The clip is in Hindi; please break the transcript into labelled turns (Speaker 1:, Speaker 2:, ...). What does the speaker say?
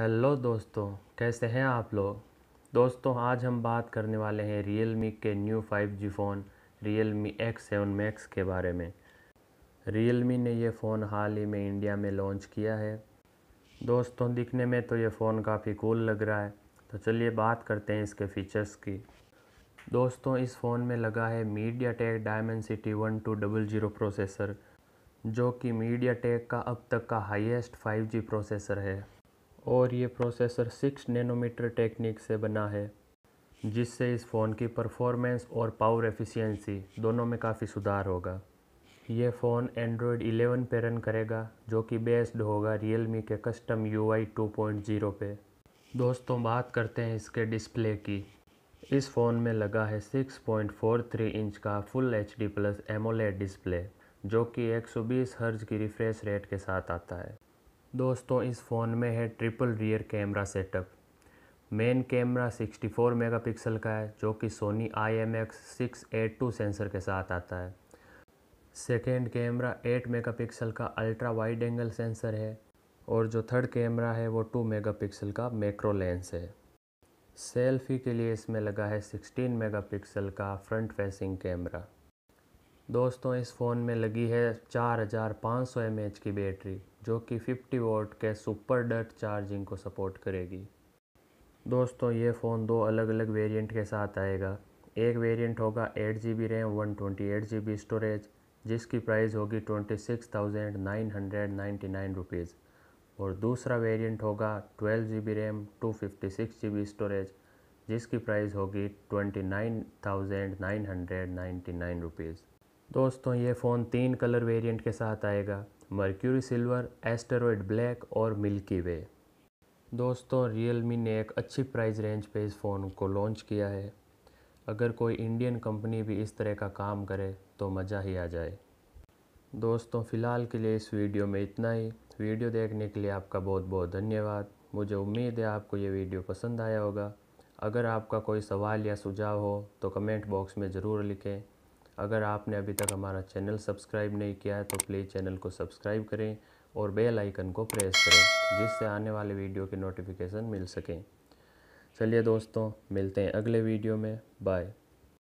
Speaker 1: हेलो दोस्तों कैसे हैं आप लोग दोस्तों आज हम बात करने वाले हैं रियल मी के new 5G phone Realme X seven Max के बारे में रियल मी ने ये फ़ोन हाल ही में इंडिया में लॉन्च किया है दोस्तों दिखने में तो ये फ़ोन काफ़ी कूल लग रहा है तो चलिए बात करते हैं इसके फ़ीचर्स की दोस्तों इस फ़ोन में लगा है MediaTek Dimensity one two double zero processor जो कि मीडिया टेक का अब तक का हाईएस्ट 5G प्रोसेसर है और ये प्रोसेसर सिक्स नैनोमीटर टेक्निक से बना है जिससे इस फ़ोन की परफॉर्मेंस और पावर एफिशिएंसी दोनों में काफ़ी सुधार होगा ये फ़ोन एंड्रॉयड 11 पे रन करेगा जो कि बेस्ड होगा रियलमी के कस्टम पॉइंट जीरो पे दोस्तों बात करते हैं इसके डिस्प्ले की इस फ़ोन में लगा है 6.43 इंच का full H D plus AMOLED display जो कि 120 हर्ज की रिफ्रेश रेट के साथ आता है दोस्तों इस फ़ोन में है triple rear camera setup main camera 64 megapixel का है जो कि Sony I M X six eight two sensor के साथ आता है सेकेंड कैमरा 8 मेगापिक्सल का अल्ट्रा वाइड एंगल सेंसर है और जो थर्ड कैमरा है वो 2 मेगापिक्सल का मैक्रो लेंस है सेल्फी के लिए इसमें लगा है 16 मेगापिक्सल का फ्रंट फेसिंग कैमरा दोस्तों इस फ़ोन में लगी है चार हज़ार की बैटरी जो कि 50 वोट के सुपर डट चार्जिंग को सपोर्ट करेगी दोस्तों ये फ़ोन दो अलग अलग वेरिएंट के साथ आएगा एक वेरिएंट होगा eight G B RAM one twenty eight G B storage जिसकी प्राइस होगी twenty six thousand nine hundred ninety nine rupees और दूसरा वेरिएंट होगा twelve G B RAM two fifty six G B storage जिसकी प्राइस होगी twenty nine thousand nine hundred ninety nine rupees दोस्तों ये फ़ोन तीन कलर वेरिएंट के साथ आएगा मर्क्यूरी सिल्वर एस्टेरॉयड ब्लैक और मिल्की वे दोस्तों रियलमी ने एक अच्छी प्राइस रेंज पे इस फ़ोन को लॉन्च किया है अगर कोई इंडियन कंपनी भी इस तरह का काम करे तो मज़ा ही आ जाए दोस्तों फ़िलहाल के लिए इस वीडियो में इतना ही वीडियो देखने के लिए आपका बहुत बहुत धन्यवाद मुझे उम्मीद है आपको ये वीडियो पसंद आया होगा अगर आपका कोई सवाल या सुझाव हो तो कमेंट बॉक्स में ज़रूर लिखें अगर आपने अभी तक हमारा चैनल सब्सक्राइब नहीं किया है तो प्लीज़ चैनल को सब्सक्राइब करें और बेल आइकन को प्रेस करें जिससे आने वाले वीडियो के नोटिफिकेशन मिल सकें चलिए दोस्तों मिलते हैं अगले वीडियो में बाय